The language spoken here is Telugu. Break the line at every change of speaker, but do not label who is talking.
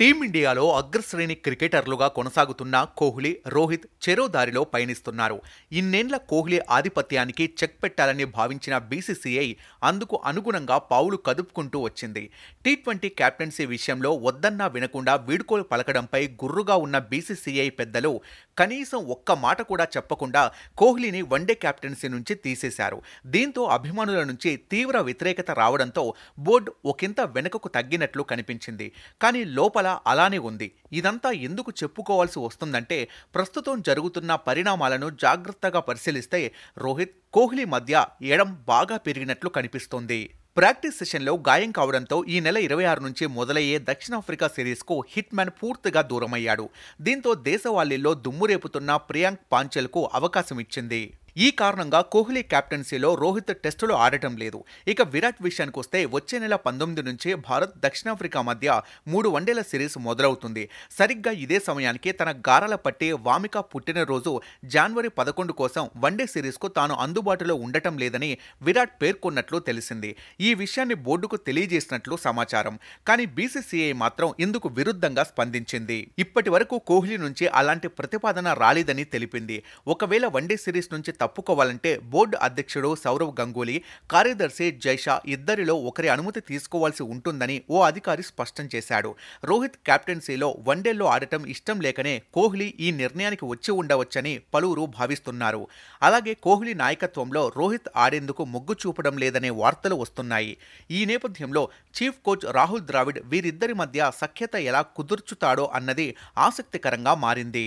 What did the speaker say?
టీమిండియాలో అగ్రశ్రేణి క్రికెటర్లుగా కొనసాగుతున్న కోహ్లీ రోహిత్ చెరో దారిలో పయనిస్తున్నారు ఇన్నేండ్ల కోహ్లీ ఆధిపత్యానికి చెక్ పెట్టాలని భావించిన బీసీసీఐ అందుకు అనుగుణంగా పావులు కదుపుకుంటూ వచ్చింది టీ ట్వంటీ క్యాప్టెన్సీ విషయంలో వద్దన్నా వినకుండా వీడ్కోలు పలకడంపై గుర్రుగా ఉన్న బీసీసీఐ పెద్దలు కనీసం ఒక్క మాట కూడా చెప్పకుండా కోహ్లీని వన్డే క్యాప్టెన్సీ నుంచి తీసేశారు దీంతో అభిమానుల నుంచి తీవ్ర వ్యతిరేకత రావడంతో బోర్డు ఒకంత వెనుకకు తగ్గినట్లు కనిపించింది కానీ లోపల ఇవాళ అలానే ఉంది ఇదంతా ఎందుకు చెప్పుకోవాల్సి వస్తుందంటే ప్రస్తుతం జరుగుతున్న పరిణామాలను జాగ్రత్తగా పరిశీలిస్తే రోహిత్ కోహ్లీ మధ్య ఎడం బాగా పెరిగినట్లు కనిపిస్తోంది ప్రాక్టీస్ సెషన్లో గాయం కావడంతో ఈ నెల ఇరవై ఆరు నుంచి మొదలయ్యే దక్షిణాఫ్రికా సిరీస్కు హిట్ మ్యాన్ పూర్తిగా దూరమయ్యాడు దీంతో దేశవాళీల్లో దుమ్మురేపుతున్న ప్రియాంక్ పాంచెల్కు అవకాశం ఇచ్చింది ఈ కారణంగా కోహ్లీ కెప్టెన్సీలో రోహిత్ టెస్టులు ఆడటం లేదు ఇక విరాట్ విషయానికి వస్తే వచ్చే నెల పంతొమ్మిది నుంచి భారత్ దక్షిణాఫ్రికా మధ్య మూడు వన్డేల సిరీస్ మొదలవుతుంది సరిగ్గా ఇదే సమయానికి తన గారాల పట్టి వామిక పుట్టినరోజు జనవరి పదకొండు కోసం వన్డే సిరీస్కు తాను అందుబాటులో ఉండటం లేదని విరాట్ పేర్కొన్నట్లు తెలిసింది ఈ విషయాన్ని బోర్డుకు తెలియజేసినట్లు సమాచారం కానీ బీసీసీఐ మాత్రం ఇందుకు విరుద్ధంగా స్పందించింది ఇప్పటి వరకు కోహ్లీ నుంచి అలాంటి ప్రతిపాదన రాలేదని తెలిపింది ఒకవేళ వన్డే సిరీస్ నుంచి తప్పుకోవాలంటే బోర్డు అధ్యక్షుడు సౌరవ్ గంగూలీ కార్యదర్శి జైషా ఇద్దరిలో ఒకరి అనుమతి తీసుకోవాల్సి ఉంటుందని ఓ అధికారి స్పష్టం చేశాడు రోహిత్ కెప్టెన్సీలో వన్డేల్లో ఆడటం ఇష్టం లేకనే కోహ్లీ ఈ నిర్ణయానికి వచ్చి ఉండవచ్చని పలువురు భావిస్తున్నారు అలాగే కోహ్లీ నాయకత్వంలో రోహిత్ ఆడేందుకు మొగ్గు చూపడం లేదనే వార్తలు వస్తున్నాయి ఈ నేపథ్యంలో చీఫ్ కోచ్ రాహుల్ ద్రావిడ్ వీరిద్దరి మధ్య సఖ్యత ఎలా కుదుర్చుతాడో అన్నది ఆసక్తికరంగా మారింది